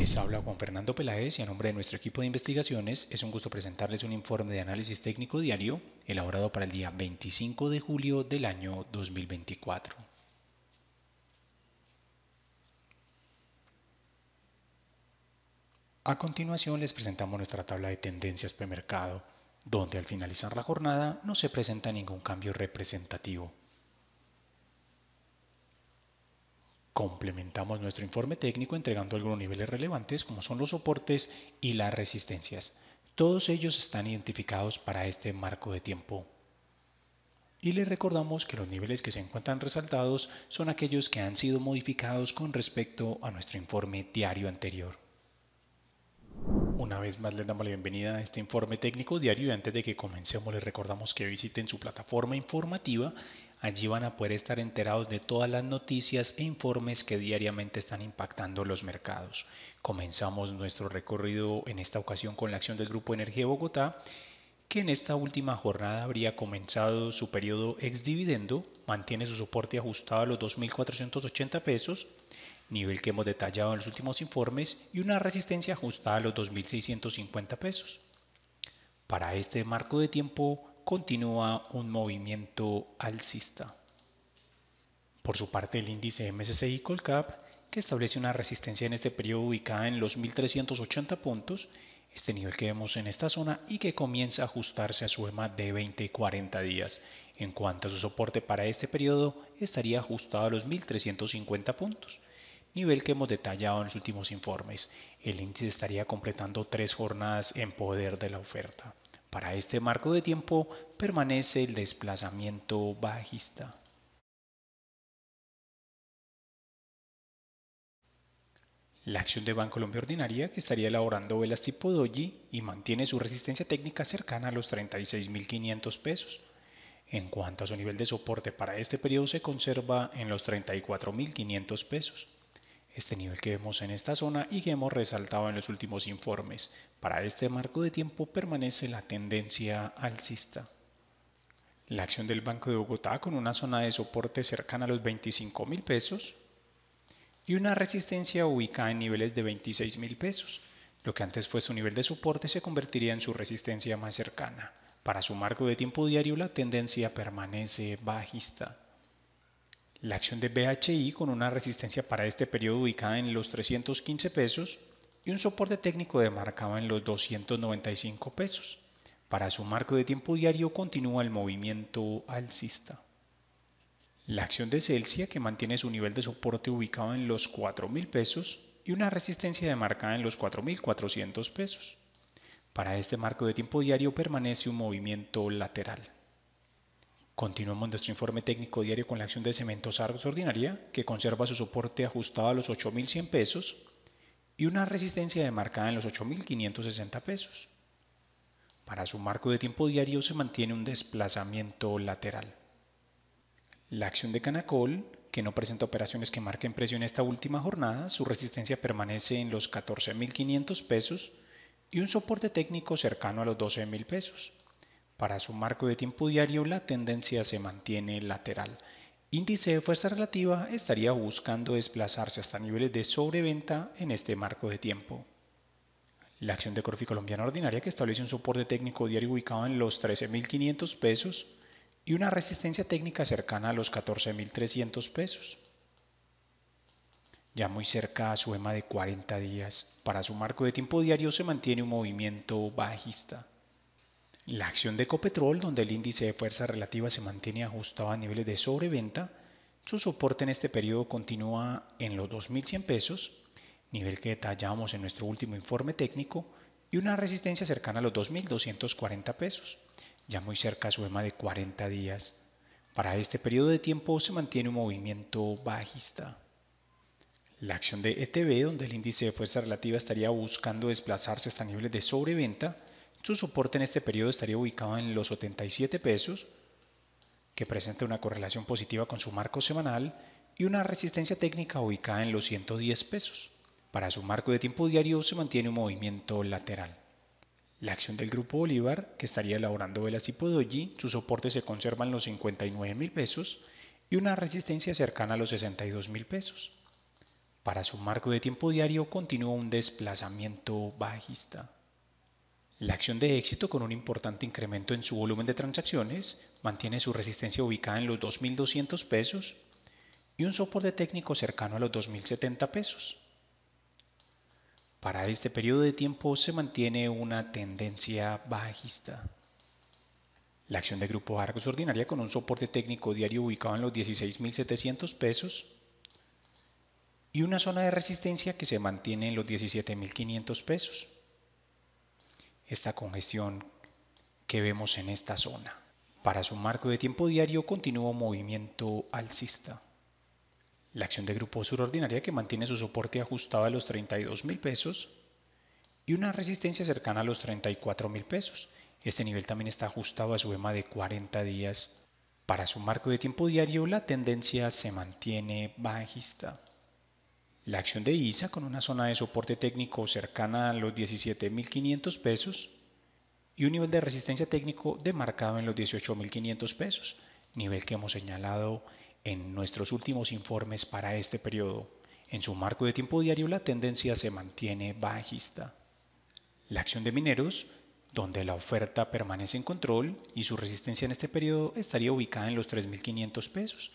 Les habla Juan Fernando Peláez y a nombre de nuestro equipo de investigaciones es un gusto presentarles un informe de análisis técnico diario elaborado para el día 25 de julio del año 2024. A continuación les presentamos nuestra tabla de tendencias premercado, donde al finalizar la jornada no se presenta ningún cambio representativo. complementamos nuestro informe técnico entregando algunos niveles relevantes como son los soportes y las resistencias. Todos ellos están identificados para este marco de tiempo. Y les recordamos que los niveles que se encuentran resaltados son aquellos que han sido modificados con respecto a nuestro informe diario anterior. Una vez más les damos la bienvenida a este informe técnico diario y antes de que comencemos les recordamos que visiten su plataforma informativa Allí van a poder estar enterados de todas las noticias e informes que diariamente están impactando los mercados. Comenzamos nuestro recorrido en esta ocasión con la acción del Grupo Energía Bogotá, que en esta última jornada habría comenzado su periodo ex dividendo, mantiene su soporte ajustado a los 2.480 pesos, nivel que hemos detallado en los últimos informes, y una resistencia ajustada a los 2.650 pesos. Para este marco de tiempo, continúa un movimiento alcista. Por su parte, el índice MSCI Colcap, que establece una resistencia en este periodo ubicada en los 1380 puntos, este nivel que vemos en esta zona y que comienza a ajustarse a su EMA de 20 y 40 días. En cuanto a su soporte para este periodo, estaría ajustado a los 1350 puntos, nivel que hemos detallado en los últimos informes. El índice estaría completando tres jornadas en poder de la oferta. Para este marco de tiempo permanece el desplazamiento bajista. La acción de Colombia Ordinaria, que estaría elaborando velas tipo doji y mantiene su resistencia técnica cercana a los 36.500 pesos. En cuanto a su nivel de soporte para este periodo se conserva en los 34.500 pesos este nivel que vemos en esta zona y que hemos resaltado en los últimos informes. Para este marco de tiempo permanece la tendencia alcista. La acción del Banco de Bogotá con una zona de soporte cercana a los 25 mil pesos y una resistencia ubicada en niveles de 26 mil pesos. Lo que antes fue su nivel de soporte se convertiría en su resistencia más cercana. Para su marco de tiempo diario la tendencia permanece bajista. La acción de BHI con una resistencia para este periodo ubicada en los 315 pesos y un soporte técnico demarcado en los 295 pesos. Para su marco de tiempo diario continúa el movimiento alcista. La acción de Celsia que mantiene su nivel de soporte ubicado en los 4.000 pesos y una resistencia demarcada en los 4.400 pesos. Para este marco de tiempo diario permanece un movimiento lateral. Continuamos nuestro informe técnico diario con la acción de Cementos Argos Ordinaria, que conserva su soporte ajustado a los 8.100 pesos y una resistencia demarcada en los 8.560 pesos. Para su marco de tiempo diario se mantiene un desplazamiento lateral. La acción de Canacol, que no presenta operaciones que marquen precio esta última jornada, su resistencia permanece en los 14.500 pesos y un soporte técnico cercano a los 12.000 pesos. Para su marco de tiempo diario la tendencia se mantiene lateral. Índice de fuerza relativa estaría buscando desplazarse hasta niveles de sobreventa en este marco de tiempo. La acción de Corfi Colombiana Ordinaria que establece un soporte técnico diario ubicado en los 13.500 pesos y una resistencia técnica cercana a los 14.300 pesos. Ya muy cerca a su EMA de 40 días, para su marco de tiempo diario se mantiene un movimiento bajista. La acción de Copetrol, donde el índice de fuerza relativa se mantiene ajustado a niveles de sobreventa, su soporte en este periodo continúa en los 2.100 pesos, nivel que detallamos en nuestro último informe técnico, y una resistencia cercana a los 2.240 pesos, ya muy cerca a su EMA de 40 días. Para este periodo de tiempo se mantiene un movimiento bajista. La acción de ETB, donde el índice de fuerza relativa estaría buscando desplazarse hasta niveles de sobreventa, su soporte en este periodo estaría ubicado en los 77 pesos, que presenta una correlación positiva con su marco semanal, y una resistencia técnica ubicada en los 110 pesos. Para su marco de tiempo diario se mantiene un movimiento lateral. La acción del Grupo Bolívar, que estaría elaborando velas tipo doji, su soporte se conserva en los 59 mil pesos y una resistencia cercana a los 62 mil pesos. Para su marco de tiempo diario continúa un desplazamiento bajista. La acción de éxito, con un importante incremento en su volumen de transacciones, mantiene su resistencia ubicada en los 2.200 pesos y un soporte técnico cercano a los 2.070 pesos. Para este periodo de tiempo se mantiene una tendencia bajista. La acción de Grupo Argos ordinaria con un soporte técnico diario ubicado en los 16.700 pesos y una zona de resistencia que se mantiene en los 17.500 pesos esta congestión que vemos en esta zona. Para su marco de tiempo diario continúa movimiento alcista. La acción de grupo Ordinaria que mantiene su soporte ajustado a los 32 mil pesos y una resistencia cercana a los 34 mil pesos. Este nivel también está ajustado a su EMA de 40 días. Para su marco de tiempo diario la tendencia se mantiene bajista. La acción de ISA con una zona de soporte técnico cercana a los 17.500 pesos y un nivel de resistencia técnico demarcado en los 18.500 pesos, nivel que hemos señalado en nuestros últimos informes para este periodo. En su marco de tiempo diario la tendencia se mantiene bajista. La acción de mineros, donde la oferta permanece en control y su resistencia en este periodo estaría ubicada en los 3.500 pesos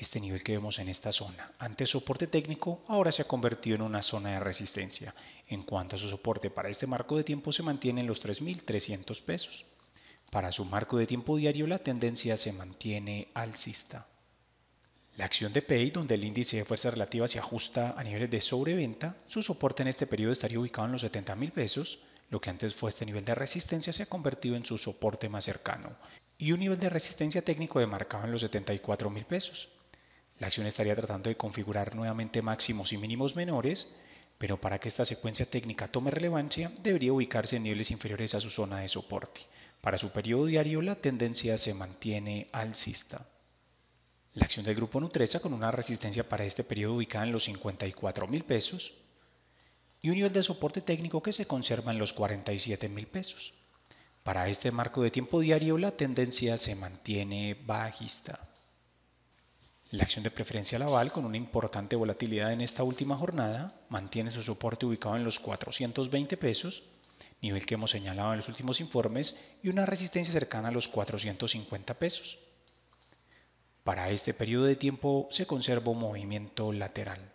este nivel que vemos en esta zona. Antes soporte técnico, ahora se ha convertido en una zona de resistencia. En cuanto a su soporte para este marco de tiempo se mantiene en los 3.300 pesos. Para su marco de tiempo diario la tendencia se mantiene alcista. La acción de PEI, donde el índice de fuerza relativa se ajusta a niveles de sobreventa, su soporte en este periodo estaría ubicado en los $70,000 pesos, lo que antes fue este nivel de resistencia se ha convertido en su soporte más cercano, y un nivel de resistencia técnico demarcado en los $74,000 pesos. La acción estaría tratando de configurar nuevamente máximos y mínimos menores, pero para que esta secuencia técnica tome relevancia, debería ubicarse en niveles inferiores a su zona de soporte. Para su periodo diario, la tendencia se mantiene alcista. La acción del grupo Nutresa con una resistencia para este periodo ubicada en los 54 mil pesos y un nivel de soporte técnico que se conserva en los 47 mil pesos. Para este marco de tiempo diario, la tendencia se mantiene bajista. La acción de preferencia Laval, con una importante volatilidad en esta última jornada, mantiene su soporte ubicado en los 420 pesos, nivel que hemos señalado en los últimos informes, y una resistencia cercana a los 450 pesos. Para este periodo de tiempo se conserva movimiento lateral.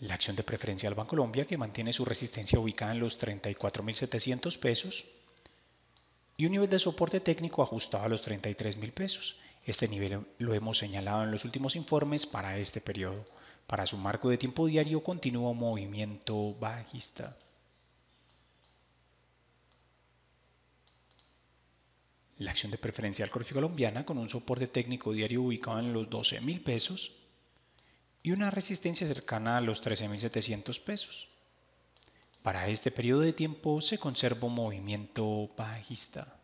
La acción de preferencia al Colombia, que mantiene su resistencia ubicada en los 34.700 pesos, y un nivel de soporte técnico ajustado a los 33.000 pesos, este nivel lo hemos señalado en los últimos informes para este periodo. Para su marco de tiempo diario continúa movimiento bajista. La acción de preferencial corfi colombiana con un soporte técnico diario ubicado en los 12.000 pesos y una resistencia cercana a los 13.700 pesos. Para este periodo de tiempo se conserva movimiento bajista.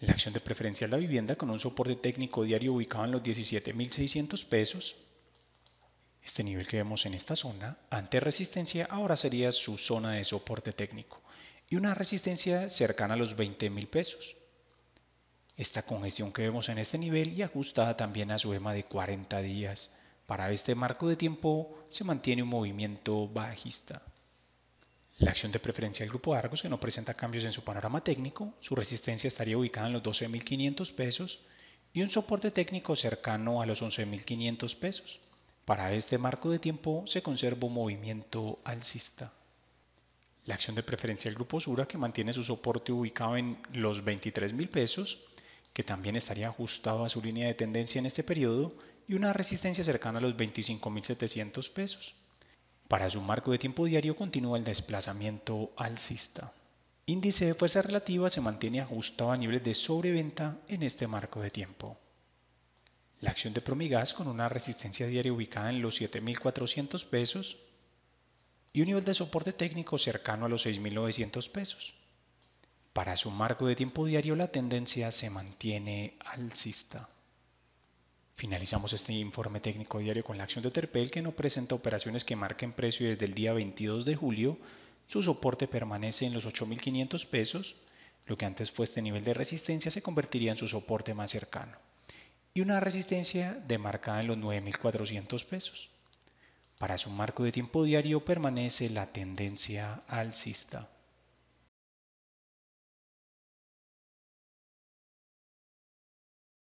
La acción de preferencial La Vivienda con un soporte técnico diario ubicado en los 17.600 pesos. Este nivel que vemos en esta zona, ante resistencia, ahora sería su zona de soporte técnico y una resistencia cercana a los 20.000 pesos. Esta congestión que vemos en este nivel y ajustada también a su EMA de 40 días. Para este marco de tiempo se mantiene un movimiento bajista. La acción de preferencia del grupo Argos, que no presenta cambios en su panorama técnico, su resistencia estaría ubicada en los 12.500 pesos y un soporte técnico cercano a los 11.500 pesos. Para este marco de tiempo se conserva un movimiento alcista. La acción de preferencia del grupo Sura, que mantiene su soporte ubicado en los 23.000 pesos, que también estaría ajustado a su línea de tendencia en este periodo, y una resistencia cercana a los 25.700 pesos. Para su marco de tiempo diario continúa el desplazamiento alcista. Índice de fuerza relativa se mantiene ajustado a niveles de sobreventa en este marco de tiempo. La acción de Promigas con una resistencia diaria ubicada en los 7.400 pesos y un nivel de soporte técnico cercano a los 6.900 pesos. Para su marco de tiempo diario la tendencia se mantiene alcista. Finalizamos este informe técnico diario con la acción de Terpel que no presenta operaciones que marquen precio desde el día 22 de julio. Su soporte permanece en los 8.500 pesos. Lo que antes fue este nivel de resistencia se convertiría en su soporte más cercano. Y una resistencia demarcada en los 9.400 pesos. Para su marco de tiempo diario permanece la tendencia alcista.